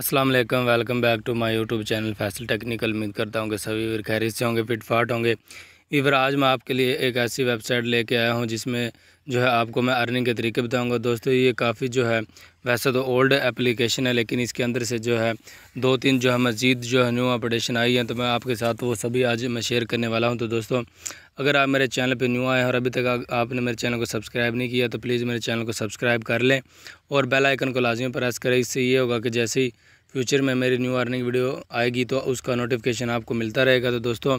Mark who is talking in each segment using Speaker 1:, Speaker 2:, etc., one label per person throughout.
Speaker 1: अस्सलाम वालेकुम welcome back to my YouTube channel Faisal technical उम्मीद करता हूँ कि सभी वीर खैरियत से होंगे फिटफाट होंगे इवर आज मैं आपके लिए एक ऐसी वेबसाइट लेके आया हूँ जिसमें जो है आपको मैं अर्निंग के तरीके बताऊंगा दोस्तों ये काफ़ी जो है वैसे तो ओल्ड एप्लीकेशन है लेकिन इसके अंदर से जो है दो तीन जो है मज़ीद जो है न्यू अपडेशन आई है तो मैं आपके साथ वो सभी आज मैं शेयर करने वाला हूँ तो दोस्तों अगर आप मेरे चैनल पर न्यू आए हैं और अभी तक आपने मेरे चैनल को सब्सक्राइब नहीं किया तो प्लीज़ मेरे चैनल को सब्सक्राइब कर लें और बेलाइकन को लाजमी प्रेस करें इससे ये होगा कि जैसे ही फ्यूचर में मेरी न्यू अर्निंग वीडियो आएगी तो उसका नोटिफिकेशन आपको मिलता रहेगा तो दोस्तों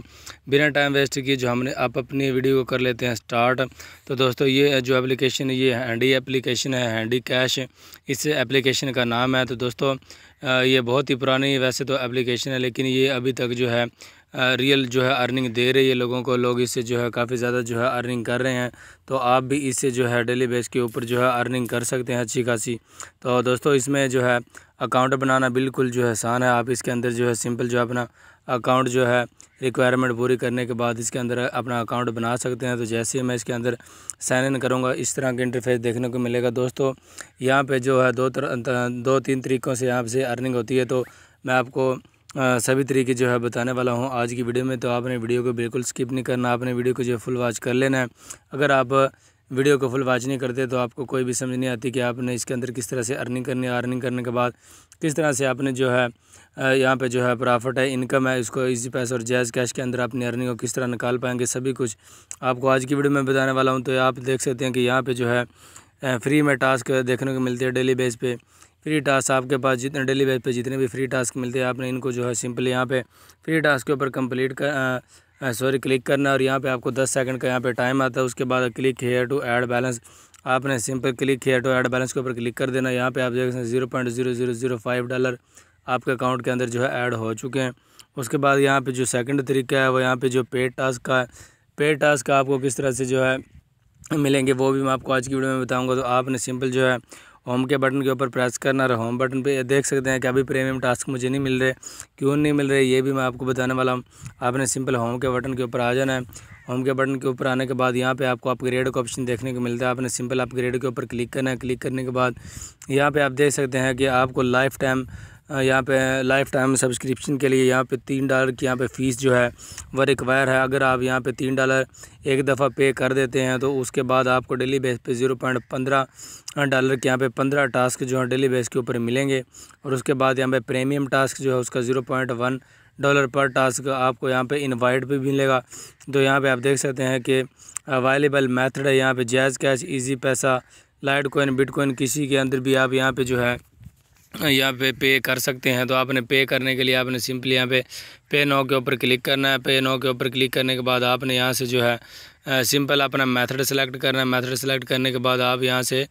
Speaker 1: बिना टाइम वेस्ट किए जो हमने आप अपनी वीडियो को कर लेते हैं स्टार्ट तो दोस्तों ये जो एप्लीकेशन ये हैंडी एप्लीकेशन है हैंडी कैश इस एप्लीकेशन का नाम है तो दोस्तों ये बहुत ही पुरानी वैसे तो एप्लीकेशन है लेकिन ये अभी तक जो है रियल जो है अर्निंग दे रही है लोगों को लोग इससे जो है काफ़ी ज़्यादा जो है अर्निंग कर रहे हैं तो आप भी इससे जो है डेली बेस के ऊपर जो है अर्निंग कर सकते हैं अच्छी खासी तो दोस्तों इसमें जो है अकाउंट बनाना बिल्कुल जो है आसान है आप इसके अंदर जो है सिंपल जो है अपना अकाउंट जो है रिक्वायरमेंट पूरी करने के बाद इसके अंदर अपना अकाउंट बना सकते हैं तो जैसे ही मैं इसके अंदर साइन इन करूँगा इस तरह के इंटरफेस देखने को मिलेगा दोस्तों यहाँ पे जो है दो तरह दो तीन तरीक़ों से यहाँ से अर्निंग होती है तो मैं आपको सभी तरीके जो है बताने वाला हूँ आज की वीडियो में तो आपने वीडियो को बिल्कुल स्किप नहीं करना आपने वीडियो को जो है फुल वॉच कर लेना है अगर आप वीडियो को फुल वॉच नहीं करते तो आपको कोई भी समझ नहीं आती कि आपने इसके अंदर किस तरह से अर्निंग करनी है अर्निंग करने के बाद किस तरह से आपने जो है यहाँ पे जो है प्रॉफिट है इनकम है इसको इजी पैसा और जैज़ कैश के अंदर अपनी अर्निंग को किस तरह निकाल पाएंगे सभी कुछ आपको आज की वीडियो में बताने वाला हूँ तो आप देख सकते हैं कि यहाँ पर जो है फ्री में टास्क देखने को मिलते हैं डेली बेस पर फ्री टास्क आपके पास जितने डेली बेस पर जितने भी फ्री टास्क मिलते हैं आपने इनको जो है सिंपली यहाँ पर फ्री टास्क के ऊपर कंप्लीट सॉरी हाँ, क्लिक करना है और यहाँ पे आपको 10 सेकंड का यहाँ पे टाइम आता है उसके बाद click here to add balance आपने simple click here to add balance के ऊपर क्लिक कर देना यहाँ पे आप देख सकते हैं zero point zero zero zero five dollar आपके अकाउंट के अंदर जो है ऐड हो चुके हैं उसके बाद यहाँ पर जो सेकेंड तरीका है वो यहाँ पर जो पेड टास्क का है पेड टास्क आपको किस तरह से जो है मिलेंगे वो भी मैं आपको आज की वीडियो में बताऊँगा तो आपने सिंपल जो है होम के बटन के ऊपर प्रेस करना रहा होम बटन पे देख सकते हैं कि अभी प्रीमियम टास्क मुझे नहीं मिल रहे क्यों नहीं मिल रहे ये भी मैं आपको बताने वाला हूँ आपने सिंपल होम के बटन के ऊपर आ जाना है होम के बटन के ऊपर आने के बाद यहाँ पे आपको अपग्रेड का ऑप्शन देखने को मिलता है आपने सिंपल अपग्रेड के ऊपर क्लिक करना है क्लिक करने के बाद यहाँ पे आप देख सकते हैं कि आपको लाइफ टाइम यहाँ पे लाइफ टाइम सब्सक्रिप्शन के लिए यहाँ पे तीन डॉलर की यहाँ पे फ़ीस जो है वह रिक्वायर है अगर आप यहाँ पे तीन डॉलर एक दफ़ा पे कर देते हैं तो उसके बाद आपको डेली बेस पे ज़ीरो पॉइंट पंद्रह डॉलर के यहाँ पे पंद्रह टास्क जो है डेली बेस के ऊपर मिलेंगे और उसके बाद यहाँ पे प्रीमियम टास्क जो है उसका ज़ीरो पॉइंट वन डॉलर पर टास्क आपको यहाँ पर इन्वाइट भी मिलेगा तो यहाँ पर आप देख सकते हैं कि अवेलेबल मैथड है यहाँ पर JazzCash Easypaisa Litecoin bitcoin किसी के अंदर भी आप यहाँ पर जो है यहाँ पे पे कर सकते हैं तो आपने पे करने के लिए आपने सिंपली यहाँ पे पे नो के ऊपर क्लिक करना है पे नो के ऊपर क्लिक करने के बाद आपने यहाँ से जो है सिंपल अपना मेथड सेलेक्ट करना है मेथड सेलेक्ट करने के बाद आप यहाँ से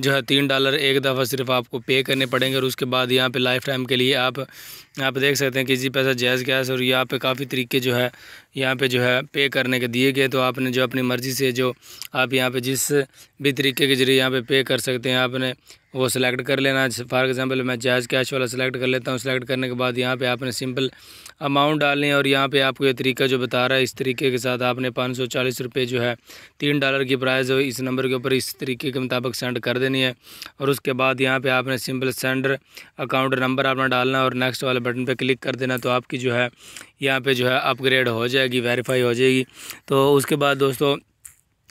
Speaker 1: जो है तीन डॉलर एक दफ़ा सिर्फ आपको पे करने पड़ेंगे और उसके बाद यहाँ पे लाइफ टाइम के लिए आप आप देख सकते हैं कि जी पैसा जैज़ गैस और यहाँ पे काफ़ी तरीके जो है यहाँ पे जो है पे करने के दिए गए तो आपने जो अपनी मर्ज़ी से जो आप यहाँ पर जिस भी तरीके के जरिए यहाँ पे पे कर सकते हैं आपने वो सिलेक्ट कर लेना फॉर एग्जांपल मैं जायज़ कैश वाला सिलेक्ट कर लेता हूँ सिलेक्ट करने के बाद यहाँ पे आपने सिंपल अमाउंट डालनी है और यहाँ पे आपको ये तरीका जो बता रहा है इस तरीके के साथ आपने पाँच सौ चालीस रुपये जो है तीन डॉलर की प्राइस इस नंबर के ऊपर इस तरीके के मुताबिक सेंड कर देनी है और उसके बाद यहाँ पर आपने सिंपल सेंडर अकाउंट नंबर आपने डालना और नेक्स्ट वाले बटन पर क्लिक कर देना तो आपकी जो है यहाँ पर जो है अपग्रेड हो जाएगी वेरीफाई हो जाएगी तो उसके बाद दोस्तों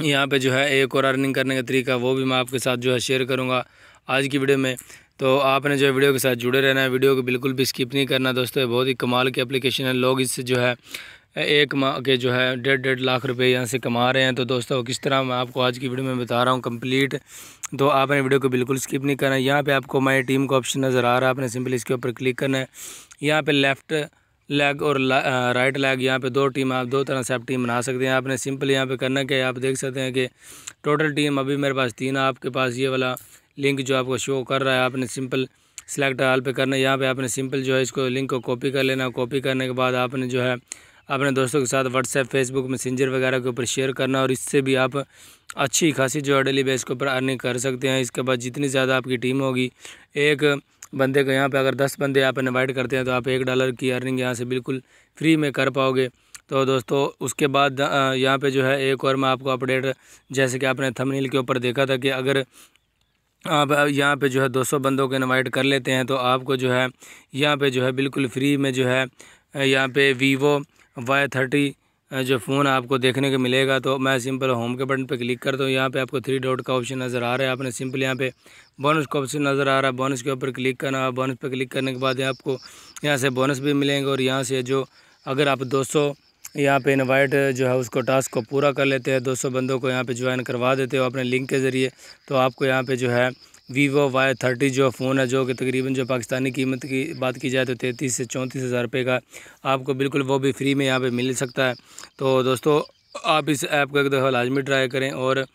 Speaker 1: यहाँ पर जो है एक और अर्निंग करने का तरीका वो भी मैं आपके साथ जो है शेयर करूँगा आज की वीडियो में तो आपने जो है वीडियो के साथ जुड़े रहना है वीडियो को बिल्कुल भी स्किप नहीं करना दोस्तों बहुत ही कमाल की एप्लीकेशन है लोग इससे जो है एक माह के जो है डेढ़ डेढ़ लाख रुपए यहाँ से कमा रहे हैं तो दोस्तों किस तरह मैं आपको आज की वीडियो में बता रहा हूँ कंप्लीट तो आपने वीडियो को बिल्कुल स्किप नहीं करना है यहाँ पे आपको माई टीम का ऑप्शन नज़र आ रहा है आपने सिंपली इसके ऊपर क्लिक करना है यहाँ पे लेफ़्ट लेग और राइट लेग यहाँ पे दो टीम आप दो तरह से आप टीम बना सकते हैं आपने सिंपल यहाँ पे करना क्या है आप देख सकते हैं कि टोटल टीम अभी मेरे पास तीन आपके पास ये वाला लिंक जो आपको शो कर रहा है आपने सिंपल सेलेक्ट ऑल पे करना है यहाँ पे आपने सिंपल जो है इसको लिंक को कॉपी कर लेना कॉपी करने के बाद आपने जो है अपने दोस्तों के साथ व्हाट्सएप फेसबुक मैसेंजर वगैरह के ऊपर शेयर करना और इससे भी आप अच्छी खासी जो है डेली बेस के ऊपर अर्निंग कर सकते हैं इसके बाद जितनी ज़्यादा आपकी टीम होगी एक बंदे को यहाँ पे अगर दस बंदे आप इन्वाइट करते हैं तो आप एक डॉलर की अर्निंग यहाँ से बिल्कुल फ्री में कर पाओगे तो दोस्तों उसके बाद यहाँ पे जो है एक और मैं आपको अपडेट जैसे कि आपने थंबनेल के ऊपर देखा था कि अगर आप यहाँ पे जो है 200 बंदों को इनवाइट कर लेते हैं तो आपको जो है यहाँ पे जो है बिल्कुल फ्री में जो है यहाँ पे वीवो वाई थर्टी जो फ़ोन आपको देखने को मिलेगा तो मैं सिंपल होम के बटन पे क्लिक करता हूँ यहाँ पे आपको थ्री डॉट का ऑप्शन नज़र आ रहा है आपने सिंपल यहाँ पे बोनस का ऑप्शन नज़र आ रहा है बोनस के ऊपर क्लिक करना है बोनस पर क्लिक करने के बाद आपको यहाँ से बोनस भी मिलेंगे और यहाँ से जो अगर आप दो यहाँ पे इनवाइट जो है उसको टास्क को पूरा कर लेते हैं 200 बंदों को यहाँ पे ज्वाइन करवा देते हो अपने लिंक के ज़रिए तो आपको यहाँ पे जो है वीवो वाई थर्टी जो फ़ोन है जो कि तकरीबन जो पाकिस्तानी कीमत की बात की जाए तो तैंतीस से चौंतीस हज़ार रुपये का आपको बिल्कुल वो भी फ्री में यहाँ पर मिल सकता है तो दोस्तों आप इस ऐप का एक दफ़ा लाजमी ट्राई करें और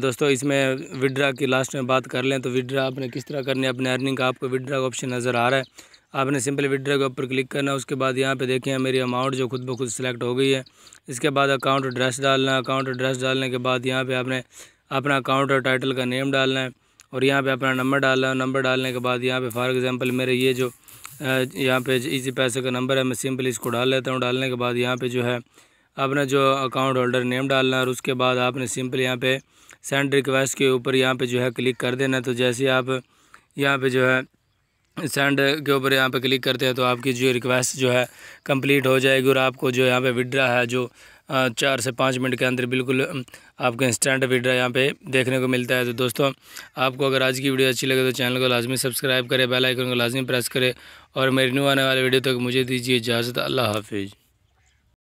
Speaker 1: दोस्तों इसमें विड्रा की लास्ट में बात कर लें तो विड्रा आपने किस तरह करनी है अपने अर्निंग का आपको विड्रा का ऑप्शन नज़र आ रहा है आपने सिंपल विड्रा के ऊपर क्लिक करना उसके बाद यहाँ पे देखें मेरी अमाउंट जो खुद ब खुद सेलेक्ट हो गई है इसके बाद अकाउंट एड्रेस डालना अकाउंट एड्रेस डालने के बाद यहाँ पे आपने अपना अकाउंट और टाइटल का नेम डालना है और यहाँ पे अपना नंबर डालना है नंबर डालने के बाद यहाँ पे फॉर एग्ज़ाम्पल मेरे ये जो यहाँ पे इसी पैसे का नंबर है मैं सिंपल इसको डाल लेता हूँ डालने के बाद यहाँ पर जो है अपना जो अकाउंट होल्डर नेम डालना है और उसके बाद आपने सिंपल यहाँ पर सेंड रिक्वेस्ट के ऊपर यहाँ पर जो है क्लिक कर देना तो जैसे आप यहाँ पर जो है सेंड के ऊपर यहाँ पे क्लिक करते हैं तो आपकी जो रिक्वेस्ट जो है कंप्लीट हो जाएगी और आपको जो यहाँ पे विड्रा है जो चार से पाँच मिनट के अंदर बिल्कुल आपको इंस्टेंट विड्रा यहाँ पे देखने को मिलता है तो दोस्तों आपको अगर आज की वीडियो अच्छी लगे तो चैनल को लाजमी सब्सक्राइब करें बेलाइकन को लाजमी प्रेस करें और मेरी न्यू आने वाली वीडियो तक तो मुझे दीजिए इजाज़त अल्लाह हाफिज़